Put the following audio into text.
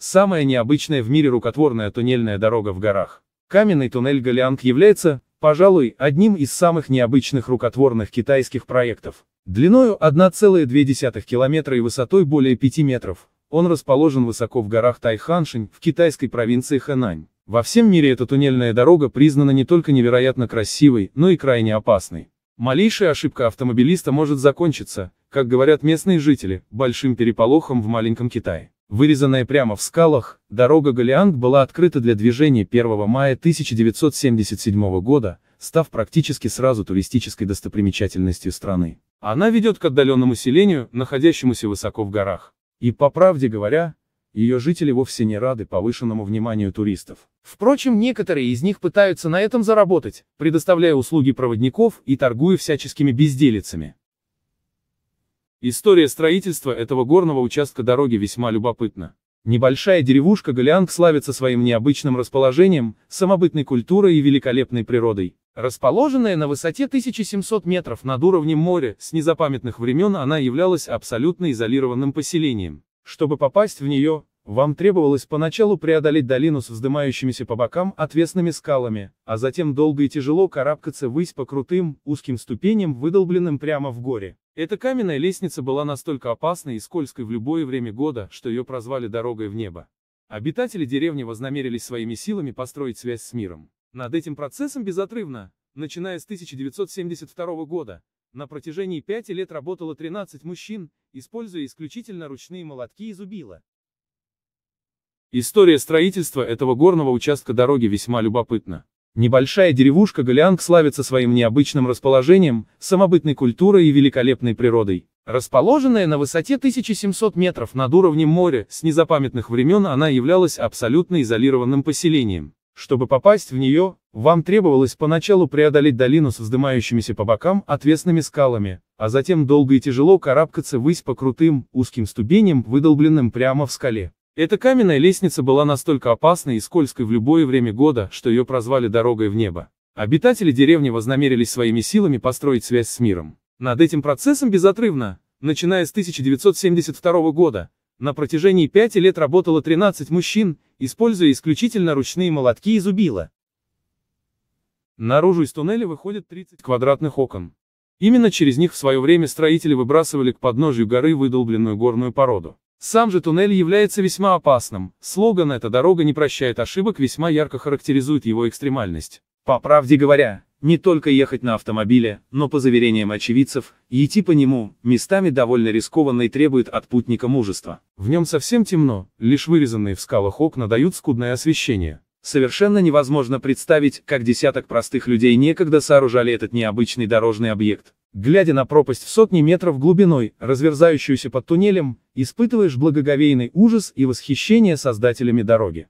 Самая необычная в мире рукотворная туннельная дорога в горах. Каменный туннель Галианг является, пожалуй, одним из самых необычных рукотворных китайских проектов. Длиною 1,2 километра и высотой более 5 метров. Он расположен высоко в горах Тайханшень в китайской провинции Хэнань. Во всем мире эта туннельная дорога признана не только невероятно красивой, но и крайне опасной. Малейшая ошибка автомобилиста может закончиться, как говорят местные жители, большим переполохом в маленьком Китае. Вырезанная прямо в скалах, дорога Галианг была открыта для движения 1 мая 1977 года, став практически сразу туристической достопримечательностью страны. Она ведет к отдаленному селению, находящемуся высоко в горах. И по правде говоря, ее жители вовсе не рады повышенному вниманию туристов. Впрочем, некоторые из них пытаются на этом заработать, предоставляя услуги проводников и торгуя всяческими безделицами. История строительства этого горного участка дороги весьма любопытна. Небольшая деревушка Голианг славится своим необычным расположением, самобытной культурой и великолепной природой. Расположенная на высоте 1700 метров над уровнем моря, с незапамятных времен она являлась абсолютно изолированным поселением. Чтобы попасть в нее, вам требовалось поначалу преодолеть долину с вздымающимися по бокам отвесными скалами, а затем долго и тяжело карабкаться ввысь по крутым, узким ступеням, выдолбленным прямо в горе. Эта каменная лестница была настолько опасной и скользкой в любое время года, что ее прозвали «дорогой в небо». Обитатели деревни вознамерились своими силами построить связь с миром. Над этим процессом безотрывно, начиная с 1972 года, на протяжении пяти лет работало 13 мужчин, используя исключительно ручные молотки и зубила. История строительства этого горного участка дороги весьма любопытна. Небольшая деревушка Галианг славится своим необычным расположением, самобытной культурой и великолепной природой. Расположенная на высоте 1700 метров над уровнем моря, с незапамятных времен она являлась абсолютно изолированным поселением. Чтобы попасть в нее, вам требовалось поначалу преодолеть долину с вздымающимися по бокам отвесными скалами, а затем долго и тяжело карабкаться ввысь по крутым, узким ступеням, выдолбленным прямо в скале. Эта каменная лестница была настолько опасной и скользкой в любое время года, что ее прозвали «дорогой в небо». Обитатели деревни вознамерились своими силами построить связь с миром. Над этим процессом безотрывно, начиная с 1972 года, на протяжении пяти лет работало 13 мужчин, используя исключительно ручные молотки и зубила. Наружу из туннеля выходят 30 квадратных окон. Именно через них в свое время строители выбрасывали к подножию горы выдолбленную горную породу. Сам же туннель является весьма опасным. Слоган «Эта дорога не прощает ошибок» весьма ярко характеризует его экстремальность. По правде говоря, не только ехать на автомобиле, но по заверениям очевидцев, идти по нему, местами довольно рискованно и требует от путника мужества. В нем совсем темно, лишь вырезанные в скалах окна дают скудное освещение. Совершенно невозможно представить, как десяток простых людей некогда сооружали этот необычный дорожный объект. Глядя на пропасть в сотни метров глубиной, разверзающуюся под туннелем, испытываешь благоговейный ужас и восхищение создателями дороги.